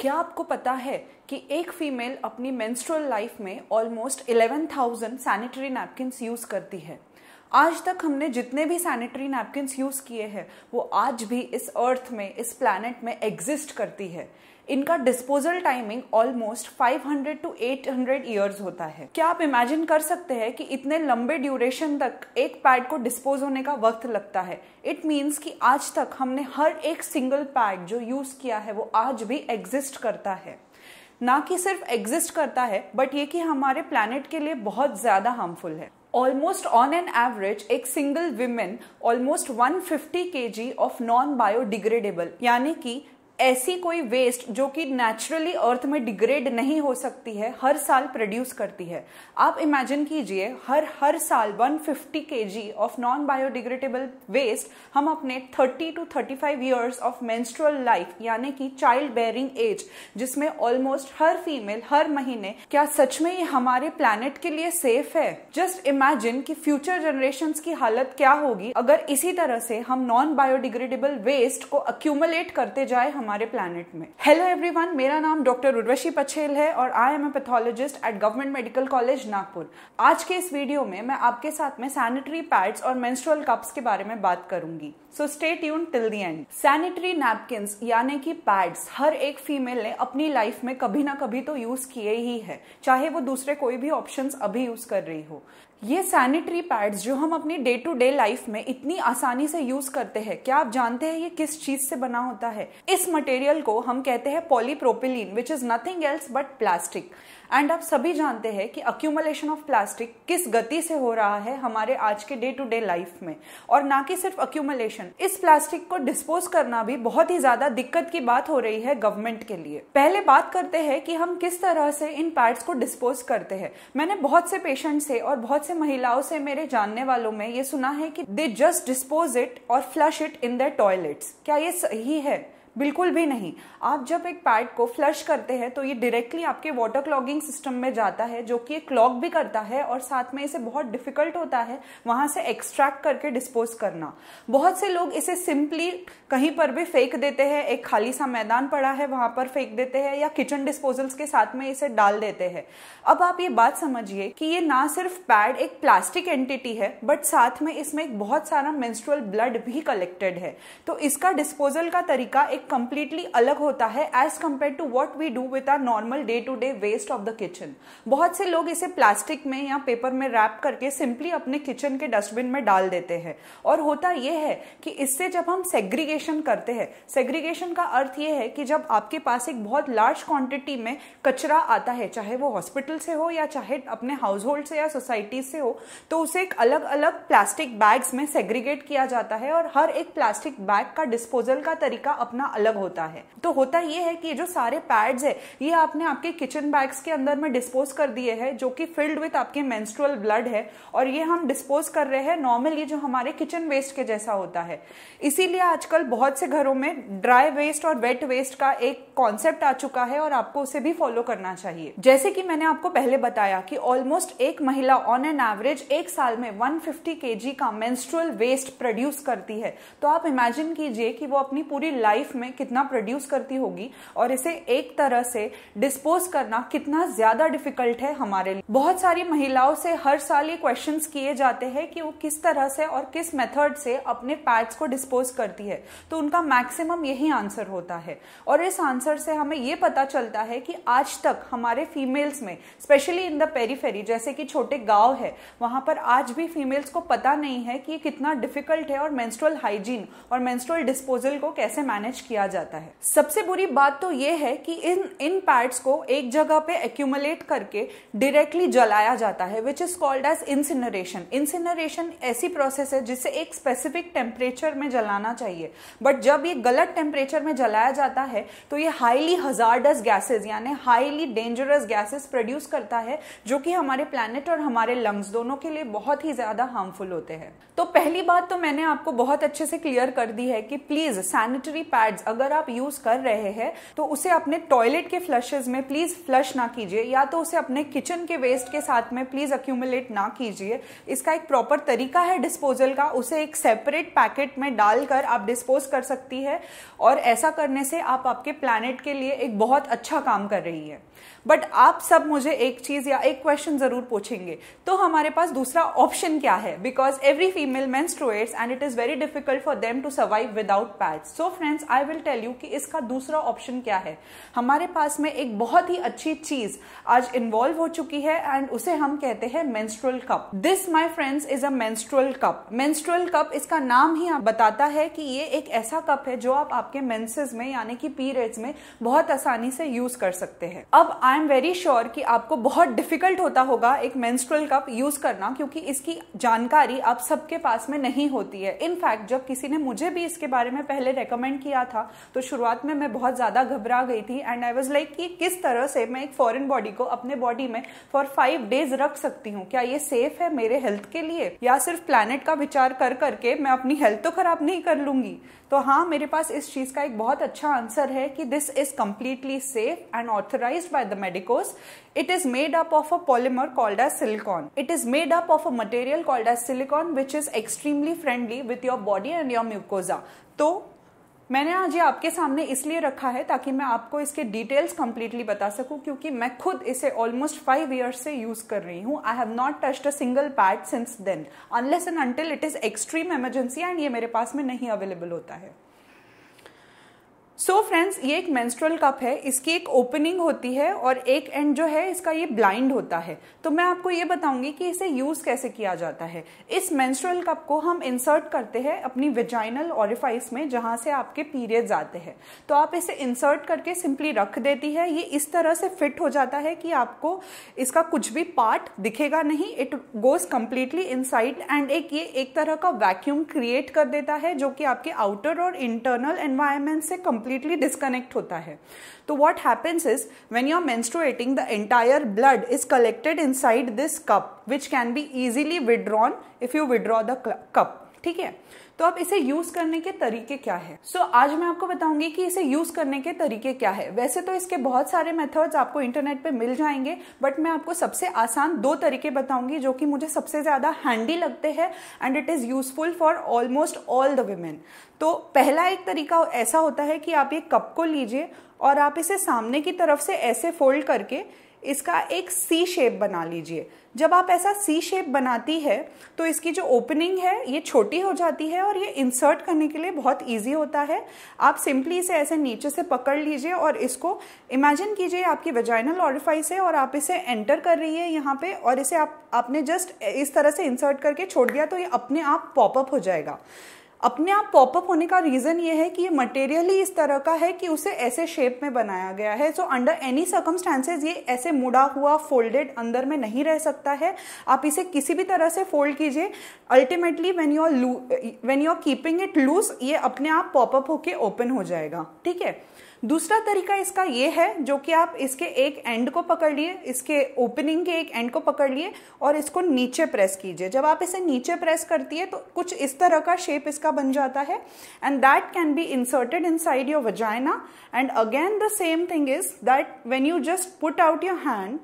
क्या आपको पता है कि एक फीमेल अपनी मेंस्ट्रुअल लाइफ में ऑलमोस्ट 11,000 सैनिटरी नैपकिन यूज़ करती है आज तक हमने जितने भी सैनिटरी नैपकिन यूज़ किए हैं वो आज भी इस अर्थ में इस प्लानट में एग्जिस्ट करती है इनका disposal timing almost 500 to 800 years होता है क्या आप इमेजिन कर सकते हैं कि इतने लंबे ड्यूरेशन तक एक पैड को डिस्पोज होने का वक्त लगता है इट मीन्स कि आज तक हमने हर एक सिंगल पैड जो यूज किया है वो आज भी एग्जिस्ट करता है ना कि सिर्फ एग्जिस्ट करता है बट ये कि हमारे प्लानट के लिए बहुत ज़्यादा हार्मफुल है ऑलमोस्ट ऑन एन एवरेज एक single women almost 150 fifty K G of non biodegradable यानी कि ऐसी कोई वेस्ट जो कि नेचुरली अर्थ में डिग्रेड नहीं हो सकती है हर साल प्रोड्यूस करती है आप इमेजिन कीजिए हर हर साल 150 fifty of non biodegradable waste हम अपने 30 to 35 five years of menstrual life यानी कि चाइल्ड बेयरिंग एज जिसमें ऑलमोस्ट हर फीमेल हर महीने क्या सच में ये हमारे प्लानट के लिए सेफ है जस्ट इमेजिन कि फ्यूचर जनरेशन की हालत क्या होगी अगर इसी तरह से हम नॉन बायोडिग्रेडेबल वेस्ट को अक्यूमुलेट करते जाए हमारे हमारे प्लानट में हेलो एवरी मेरा नाम डॉक्टर उर्वशी पछेल है और I am a pathologist at government medical college Nagpur आज के इस वीडियो में मैं आपके साथ में सैनिटरी पैड्स और मेंस्ट्रुअल कप्स के बारे में बात करूंगी so stay tune till the end sanitary napkins यानी कि पैड्स हर एक फीमेल ने अपनी लाइफ में कभी ना कभी तो यूज किए ही है चाहे वो दूसरे कोई भी ऑप्शन अभी यूज कर रही हो ये सैनिटरी पैड्स जो हम अपनी डे टू डे लाइफ में इतनी आसानी से यूज करते हैं क्या आप जानते हैं ये किस चीज से बना होता है इस मटेरियल को हम कहते हैं polypropylene which is nothing else but plastic and आप सभी जानते हैं कि अक्यूमलेशन ऑफ प्लास्टिक किस गति से हो रहा है हमारे आज के डे टू डे लाइफ में और ना कि सिर्फ अक्यूमलेशन इस प्लास्टिक को डिस्पोज करना भी बहुत ही ज्यादा दिक्कत की बात हो रही है गवर्नमेंट के लिए पहले बात करते हैं कि हम किस तरह से इन पैड्स को डिस्पोज करते हैं मैंने बहुत से पेशेंट से और बहुत से महिलाओं से मेरे जानने वालों में ये सुना है कि दे जस्ट डिस्पोज इट और flush it in the toilets क्या ये सही है बिल्कुल भी नहीं आप जब एक पैड को फ्लश करते हैं तो ये डायरेक्टली आपके वाटर क्लॉगिंग सिस्टम में जाता है जो कि क्लॉग भी करता है और साथ में इसे बहुत डिफिकल्ट होता है वहां से एक्सट्रैक्ट करके डिस्पोज करना बहुत से लोग इसे सिंपली कहीं पर भी फेंक देते हैं एक खाली सा मैदान पड़ा है वहां पर फेंक देते हैं या किचन डिस्पोजल्स के साथ में इसे डाल देते हैं अब आप ये बात समझिए कि ये ना सिर्फ पैड एक प्लास्टिक एंटिटी है बट साथ में इसमें एक बहुत सारा मेंस्ट्रुअल ब्लड भी कलेक्टेड है तो इसका डिस्पोजल का तरीका एक एक कंप्लीटली अलग होता है as compare to what we do with our normal day to day waste of the kitchen बहुत से लोग इसे प्लास्टिक में या पेपर में रैप करके सिंपली अपने किचन के डस्टबिन में डाल देते हैं और होता यह है कि इससे जब हम सेग्रीगेशन करते हैं सेग्रीगेशन का अर्थ यह है कि जब आपके पास एक बहुत लार्ज क्वांटिटी में कचरा आता है चाहे वो हॉस्पिटल से हो या चाहे अपने हाउस होल्ड से या सोसाइटी से हो तो उसे एक अलग अलग प्लास्टिक बैग्स में सेग्रीगेट किया जाता है और हर एक प्लास्टिक बैग का डिस्पोजल का तरीका अपना अलग होता है तो होता यह है कि जो सारे पैड्स है ये आपने आपके किचन बैग्स के अंदर में डिस्पोज कर दिए है जो कि फिल्ड विथ आपके मेंस्ट्रुअल ब्लड है और ये हम डिस्पोज कर रहे हैं नॉर्मल ये जो हमारे किचन वेस्ट के जैसा होता है इसीलिए आजकल बहुत से घरों में ड्राई वेस्ट और वेट वेस्ट का एक कॉन्सेप्ट आ चुका है और आपको उसे भी फॉलो करना चाहिए जैसे कि मैंने आपको पहले बताया कि ऑलमोस्ट एक महिला ऑन एन एवरेज एक साल में 150 फिफ्टी का मेंस्ट्रुअल वेस्ट प्रोड्यूस करती है तो आप इमेजिन कीजिए कि वो अपनी पूरी लाइफ में कितना प्रोड्यूस करती होगी और इसे एक तरह से डिस्पोज करना कितना ज्यादा डिफिकल्ट है हमारे लिए बहुत सारी महिलाओं से हर साल ये क्वेश्चन किए जाते हैं कि वो किस तरह से और किस मेथड से अपने पैड्स को डिस्पोज करती है तो उनका मैक्सिमम यही आंसर होता है और इस आंसर से हमें ये पता चलता है कि आज तक हमारे फीमेल्स में स्पेशली इन द पेरीफेरी जैसे कि छोटे गांव है वहां पर आज भी फीमेल्स को पता नहीं है कि ये कितना डिफिकल्ट है और मेंस्ट्रुअल हाइजीन और मेंस्ट्रुअल डिस्पोजल को कैसे मैनेज किया जाता है सबसे बुरी बात तो ये है कि इन इन पैड्स को एक जगह पे एक्यूमुलेट करके डायरेक्टली जलाया जाता है which is called as incineration incineration ऐसी प्रोसेस है जिसे एक स्पेसिफिक टेम्परेचर में जलाना चाहिए बट जब ये गलत टेम्परेचर में जलाया जाता है तो ये हाईली हजार्डस गैसेज यानी हाईली डेंजरस गैसेज प्रोड्यूस करता है जो कि हमारे प्लानट और हमारे लंग्स दोनों के लिए बहुत ही ज्यादा हार्मफुल होते हैं तो पहली बात तो मैंने आपको बहुत अच्छे से क्लियर कर दी है कि प्लीज सैनिटरी पैड पैड्स अगर आप यूज कर रहे हैं तो उसे अपने टॉयलेट के फ्लशेज में प्लीज फ्लश ना कीजिए या तो उसे अपने किचन के वेस्ट के साथ में प्लीज अक्यूमुलेट ना कीजिए इसका एक प्रॉपर तरीका है डिस्पोजल का उसे एक सेपरेट पैकेट में डालकर आप डिस्पोज कर सकती है और ऐसा करने से आप आपके प्लानट के लिए एक बहुत अच्छा काम कर रही है बट आप सब मुझे एक चीज या एक क्वेश्चन जरूर पूछेंगे तो हमारे पास दूसरा ऑप्शन क्या है because every female menstruates and it is very difficult for them to survive without pads so friends I will tell you कि इसका दूसरा ऑप्शन क्या है हमारे पास में एक बहुत ही अच्छी चीज आज इन्वॉल्व हो चुकी है एंड उसे हम कहते हैं menstrual cup this my friends is a menstrual cup menstrual cup इसका नाम ही आप बताता है कि ये एक ऐसा कप है जो आप आपके मेंसेस में यानी कि पीरियड्स में बहुत आसानी से यूज कर सकते हैं अब आई एम वेरी श्योर कि आपको बहुत डिफिकल्ट होता होगा एक मेंस्ट्रुअल कप यूज करना क्योंकि इसकी जानकारी आप सबके पास में नहीं होती है इनफैक्ट जब किसी ने मुझे भी इसके बारे में पहले रेकमेंड किया था तो शुरुआत में मैं बहुत ज्यादा घबरा गई थी एंड आई वॉज लाइक कि किस तरह से मैं एक फॉरेन बॉडी को अपने बॉडी में फॉर फाइव डेज रख सकती हूँ क्या ये सेफ है मेरे हेल्थ के लिए या सिर्फ प्लानट का विचार कर करके मैं अपनी हेल्थ तो खराब नहीं कर लूंगी तो हाँ मेरे पास इस चीज का एक बहुत अच्छा आंसर है कि this is completely safe and authorise by the medicose. It is made up of a polymer called as silicon. It is made up of a material called as silicon which is extremely friendly with your body and your mucosa. तो मैंने आज ये आपके सामने इसलिए रखा है ताकि मैं आपको इसके डिटेल्स कंप्लीटली बता सकूं क्योंकि मैं खुद इसे ऑलमोस्ट फाइव इयर्स से यूज कर रही हूं I have not touched a single pad since then unless and until it is extreme emergency and ये मेरे पास में नहीं अवेलेबल होता है सो so फ्रेंड्स ये एक मेंस्ट्रुअल कप है इसकी एक ओपनिंग होती है और एक एंड जो है इसका ये ब्लाइंड होता है तो मैं आपको ये बताऊंगी कि इसे यूज़ कैसे किया जाता है इस मेंस्ट्रुअल कप को हम इंसर्ट करते हैं अपनी वेजाइनल ऑरिफाइस में जहां से आपके पीरियड्स आते हैं तो आप इसे इंसर्ट करके सिंपली रख देती है ये इस तरह से फिट हो जाता है कि आपको इसका कुछ भी पार्ट दिखेगा नहीं it goes completely in and एक ये एक तरह का वैक्यूम क्रिएट कर देता है जो कि आपके आउटर और इंटरनल एनवायरमेंट से कम्प्लीट कंप्लीटली डिस्कनेक्ट होता है तो what happens is when you are menstruating the entire blood is collected inside this cup which can be easily withdrawn if you withdraw the cup ठीक है तो अब इसे use करने के तरीके क्या है सो so, आज मैं आपको बताऊंगी कि इसे यूज करने के तरीके क्या है वैसे तो इसके बहुत सारे मेथड्स आपको इंटरनेट पे मिल जाएंगे बट मैं आपको सबसे आसान दो तरीके बताऊंगी जो कि मुझे सबसे ज्यादा हैंडी लगते हैं and it is useful for almost all the women तो पहला एक तरीका ऐसा होता है कि आप एक कप को लीजिए और आप इसे सामने की तरफ से ऐसे फोल्ड करके इसका एक सी शेप बना लीजिए जब आप ऐसा सी शेप बनाती है तो इसकी जो ओपनिंग है ये छोटी हो जाती है और ये इंसर्ट करने के लिए बहुत इजी होता है आप सिंपली इसे ऐसे नीचे से पकड़ लीजिए और इसको इमेजिन कीजिए आपकी वेजाइनल ऑरिफाइस है और आप इसे एंटर कर रही है यहाँ पे और इसे आप आपने जस्ट इस तरह से इंसर्ट करके छोड़ दिया तो ये अपने आप पॉपअप हो जाएगा अपने आप पॉपअप होने का रीज़न ये है कि ये मटेरियली इस तरह का है कि उसे ऐसे शेप में बनाया गया है सो अंडर एनी सर्कमस्टांसेज ये ऐसे मुड़ा हुआ फोल्डेड अंदर में नहीं रह सकता है आप इसे किसी भी तरह से फोल्ड कीजिए ultimately when you are when you are keeping it loose ये अपने आप पॉपअप होके ओपन हो जाएगा ठीक है दूसरा तरीका इसका ये है जो कि आप इसके एक एंड को पकड़ लिए इसके ओपनिंग के एक एंड को पकड़ लिए और इसको नीचे प्रेस कीजिए जब आप इसे नीचे प्रेस करती है तो कुछ इस तरह का शेप इसका बन जाता है and that can be inserted inside your vagina and again the same thing is that when you just put out your hand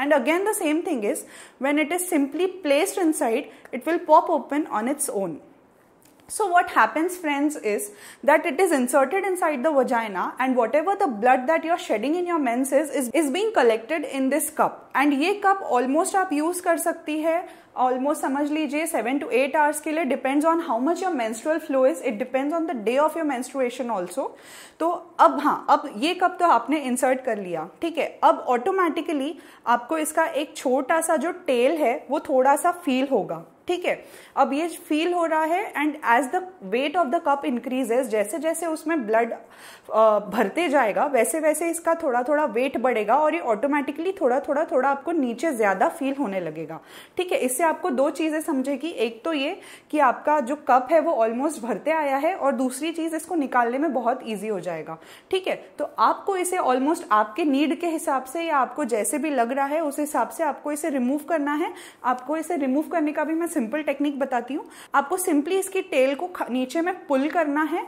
and again the same thing is when it is simply placed inside it will pop open on its own So what happens friends is that it is inserted inside the vagina and whatever the blood that you're shedding in your menses is, is being collected in this cup and ये cup almost आप use कर सकती है almost समझ लीजिए seven to eight hours के लिए depends on how much your menstrual flow is it depends on the day of your menstruation also तो अब हाँ अब ये कब तो आपने इंसर्ट कर लिया ठीक है अब ऑटोमेटिकली आपको इसका एक छोटा सा जो टेल है वो थोड़ा सा फील होगा ठीक है अब ये फील हो रहा है and as the weight of the cup increases जैसे जैसे उसमें ब्लड भरते जाएगा वैसे वैसे इसका थोड़ा थोड़ा वेट बढ़ेगा और ये ऑटोमेटिकली थोड़ा थोड़ा थोड़ा आपको नीचे ज्यादा फील होने लगेगा ठीक है इससे से आपको दो चीज़ें समझेगी एक तो ये कि आपका जो कप है वो ऑलमोस्ट भरते आया है और दूसरी चीज़ इसको निकालने में बहुत ईजी हो जाएगा ठीक है तो आपको इसे ऑलमोस्ट आपके नीड के हिसाब से या आपको जैसे भी लग रहा है उस हिसाब से आपको इसे रिमूव करना है आपको इसे रिमूव करने का भी मैं सिंपल टेक्निक बताती हूँ आपको सिंपली इसकी टेल को नीचे में पुल करना है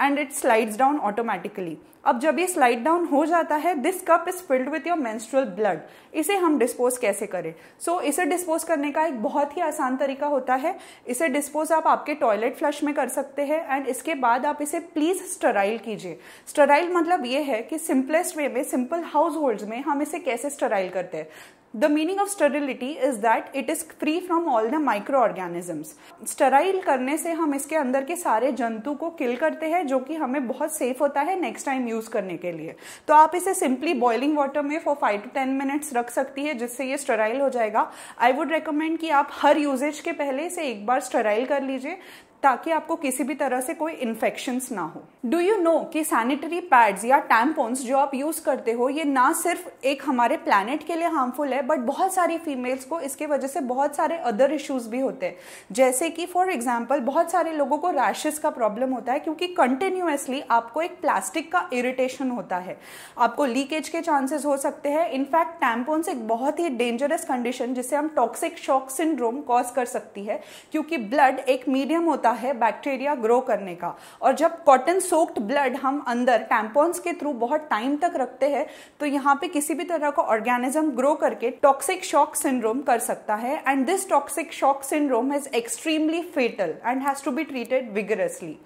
and it slides down automatically अब जब ये स्लाइड डाउन हो जाता है this cup is filled with your menstrual blood इसे हम डिस्पोज कैसे करें सो so, इसे डिस्पोज करने का एक बहुत ही आसान तरीका होता है इसे डिस्पोज आप आपके टॉयलेट फ्लश में कर सकते हैं एंड इसके बाद आप इसे प्लीज स्टराइल कीजिए स्टराइल मतलब ये है कि सिंपलेस्ट वे में सिंपल हाउस होल्ड में हम इसे कैसे स्टराइल करते हैं The meaning of sterility is that it is free from all the microorganisms. Sterlite करने से हम इसके अंदर के सारे जंतु को किल करते हैं जो कि हमें बहुत सेफ होता है नेक्स्ट टाइम यूज करने के लिए तो आप इसे सिंपली बॉइलिंग वाटर में for five to ten minutes रख सकती है जिससे ये स्टराइल हो जाएगा आई वुड रिकमेंड कि आप हर यूजेज के पहले इसे एक बार स्टराइल कर लीजिए ताकि आपको किसी भी तरह से कोई इन्फेक्शन ना हो डू यू नो कि सैनिटरी पैड्स या टैम्पोन्स जो आप यूज करते हो ये ना सिर्फ एक हमारे प्लानट के लिए हार्मफुल है बट बहुत सारी फीमेल्स को इसके वजह से बहुत सारे अदर इश्यूज भी होते हैं जैसे कि फॉर एग्जाम्पल बहुत सारे लोगों को रैशेज का प्रॉब्लम होता है क्योंकि कंटिन्यूसली आपको एक प्लास्टिक का इरिटेशन होता है आपको लीकेज के चांसेस हो सकते हैं इनफैक्ट टैम्पोन्स एक बहुत ही डेंजरस कंडीशन जिसे हम टॉक्सिक शॉक सिंड्रोम कॉज कर सकती है क्योंकि ब्लड एक मीडियम होता है बैक्टीरिया ग्रो करने का और जब कॉटन सोक्ड ब्लड हम अंदर टैम्पोन्स के थ्रू बहुत टाइम तक रखते हैं तो यहाँ पे किसी भी तरह का ऑर्गेनिज्म ग्रो करके टॉक्सिक शॉक सिंड्रोम कर सकता है and this toxic shock syndrome is extremely fatal and has to be treated vigorously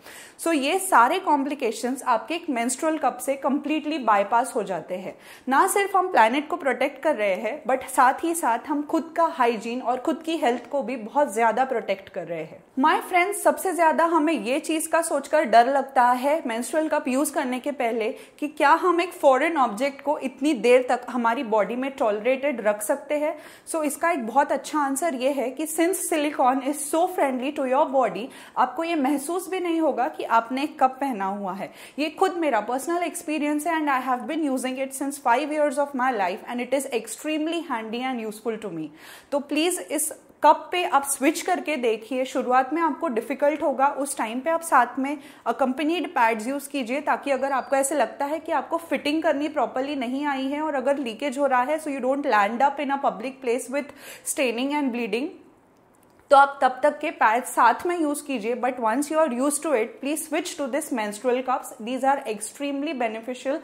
so ये सारे कॉम्प्लिकेशन आपके एक मेंस्ट्रुअल कप से कंप्लीटली बाईपास हो जाते हैं ना सिर्फ हम प्लानट को प्रोटेक्ट कर रहे हैं बट साथ ही साथ हम खुद का हाइजीन और खुद की हेल्थ को भी बहुत ज्यादा प्रोटेक्ट कर रहे हैं माई फ्रेंड्स सबसे ज़्यादा हमें ये चीज़ का सोचकर डर लगता है मेंस्ट्रुअल कप यूज़ करने के पहले कि क्या हम एक फॉरेन ऑब्जेक्ट को इतनी देर तक हमारी बॉडी में टॉलरेटेड रख सकते हैं सो so, इसका एक बहुत अच्छा आंसर ये है कि since silicone is so friendly to your body आपको ये महसूस भी नहीं होगा कि आपने एक कप पहना हुआ है ये खुद मेरा पर्सनल एक्सपीरियंस है and I have been using it since five years of my life and it is extremely handy and useful to me तो प्लीज़ इस कप पे आप स्विच करके देखिए शुरुआत में आपको डिफिकल्ट होगा उस टाइम पे आप साथ में अकम्पनीड पैड्स यूज़ कीजिए ताकि अगर आपको ऐसे लगता है कि आपको फिटिंग करनी प्रॉपरली नहीं आई है और अगर लीकेज हो रहा है so you don't land up in a public place with staining and bleeding तो आप तब तक के पैड साथ में यूज कीजिए but once you are use to it please switch to this menstrual cups these are extremely beneficial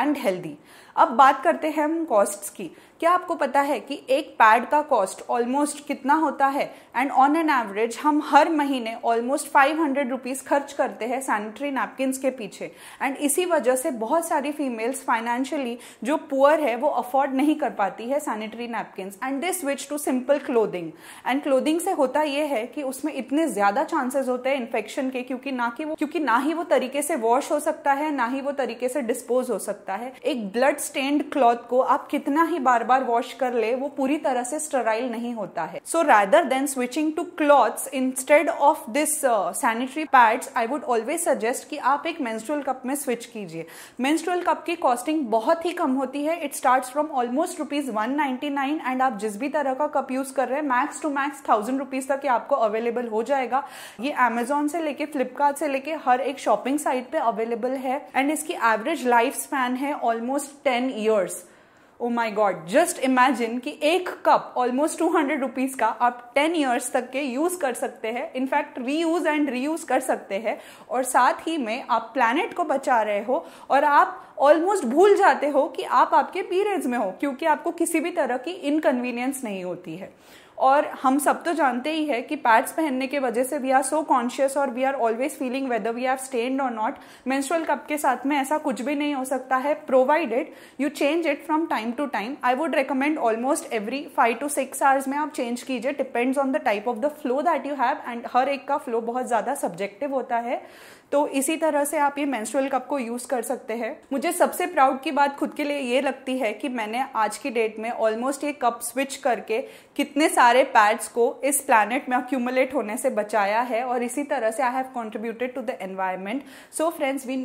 and healthy अब बात करते हैं हम कॉस्ट्स की क्या आपको पता है कि एक पैड का कॉस्ट ऑलमोस्ट कितना होता है एंड ऑन एन एवरेज हम हर महीने ऑलमोस्ट फाइव हंड्रेड रुपीज़ खर्च करते हैं सैनिटरी नैपकिनस के पीछे एंड इसी वजह से बहुत सारी फीमेल्स फाइनेंशियली जो पुअर है वो अफोर्ड नहीं कर पाती है sanitary napkins and this switch to simple clothing and clothing से होता यह है कि उसमें इतने ज़्यादा चांसेस होते हैं इन्फेक्शन के क्योंकि ना कि वो क्योंकि ना ही वो तरीके से वॉश हो सकता है ना ही वो तरीके से डिस्पोज हो सकता है एक ब्लड स्टेन्ड क्लॉथ को आप कितना ही बार बार वॉश कर ले वो पूरी तरह से स्टराइल नहीं होता है so rather than switching to clothes instead of this sanitary pads I would always suggest कि आप एक मेंस्ट्रुअल कप में स्विच कीजिए मेंस्ट्रुअल कप की कॉस्टिंग बहुत ही कम होती है it start from almost rupees one and आप जिस भी तरह का कप यूज कर रहे हैं max to max thousand rupees तक आपको अवेलेबल हो जाएगा ये अमेजोन से लेके फ्लिपकार्ट से लेके हर एक शॉपिंग साइट पे अवेलेबल है एंड इसकी एवरेज लाइफ स्पैन है almost ten years oh my god just imagine कि एक cup almost two hundred rupees का आप टेन ईयर्स तक के यूज कर सकते हैं इनफैक्ट री यूज एंड री कर सकते हैं और साथ ही में आप प्लानट को बचा रहे हो और आप ऑलमोस्ट भूल जाते हो कि आप आपके पीरियड्स में हो क्योंकि आपको किसी भी तरह की इनकन्वीनियंस नहीं होती है और हम सब तो जानते ही है कि पैड्स पहनने के वजह से वी आर सो कॉन्शियस और we are always feeling whether we are stained और नॉट मेंस्ट्रुअल कप के साथ में ऐसा कुछ भी नहीं हो सकता है provided you change it from time to time I would recommend almost every five to six hours में आप चेंज कीजिए depends on the type of the flow that you have and हर एक का फ्लो बहुत ज़्यादा सब्जेक्टिव होता है तो इसी तरह से आप ये मेंस्ट्रुअल कप को यूज़ कर सकते हैं मुझे सबसे प्राउड की बात खुद के लिए ये लगती है कि मैंने आज की डेट में ऑलमोस्ट ये कप स्विच करके कितने सारे पैड्स को इस प्लानट में अक्यूमुलेट होने से बचाया है और इसी तरह से I have contributed to the environment so friends we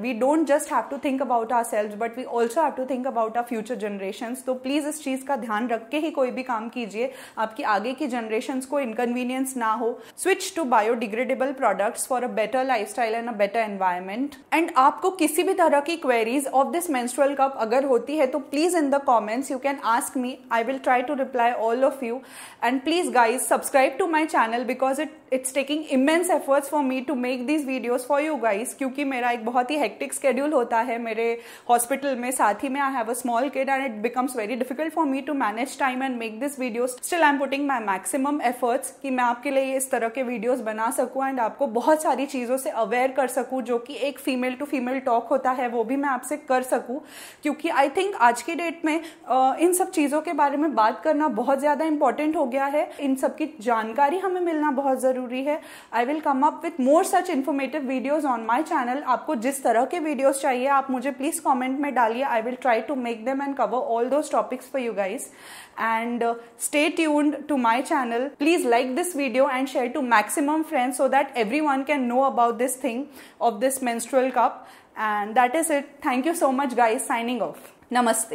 we don't just have to think about ourselves but we also have to think about our future generation तो प्लीज़ इस चीज़ का ध्यान रख के ही कोई भी काम कीजिए आपकी आगे की जनरेशन को इनकन्वीनियंस ना हो switch to biodegradable products for a better life textile and a better environment and आपको किसी भी तरह की queries of this menstrual cup अगर होती है तो please in the comments you can ask me I will try to reply all of you and please guys subscribe to my channel because it it's taking immense efforts for me to make these videos for you guys क्योंकि मेरा एक बहुत ही hectic schedule होता है मेरे hospital में साथ ही में I have a small kid and it becomes very difficult for me to manage time and make this videos still I am putting my maximum efforts कि मैं आपके लिए इस तरह के वीडियोज बना सकूँ एंड आपको बहुत सारी चीजों से अवेयर अवेयर कर सकूं जो कि एक फ़ीमेल टू फीमेल टॉक होता है वो भी मैं आपसे कर सकूं क्योंकि आई थिंक आज की डेट में इन सब चीज़ों के बारे में बात करना बहुत ज़्यादा इंपॉर्टेंट हो गया है इन सब की जानकारी हमें मिलना बहुत ज़रूरी है I will come up with more such informative videos on my channel आपको जिस तरह के वीडियोज़ चाहिए आप मुझे प्लीज़ कॉमेंट में डालिए I will try to make them and cover all those topics for you guys and stay to my channel please like this video and share to to friends so that every one can know about this thing. of this menstrual cup. And that is it. Thank you so much, guys. Signing off. Namaste.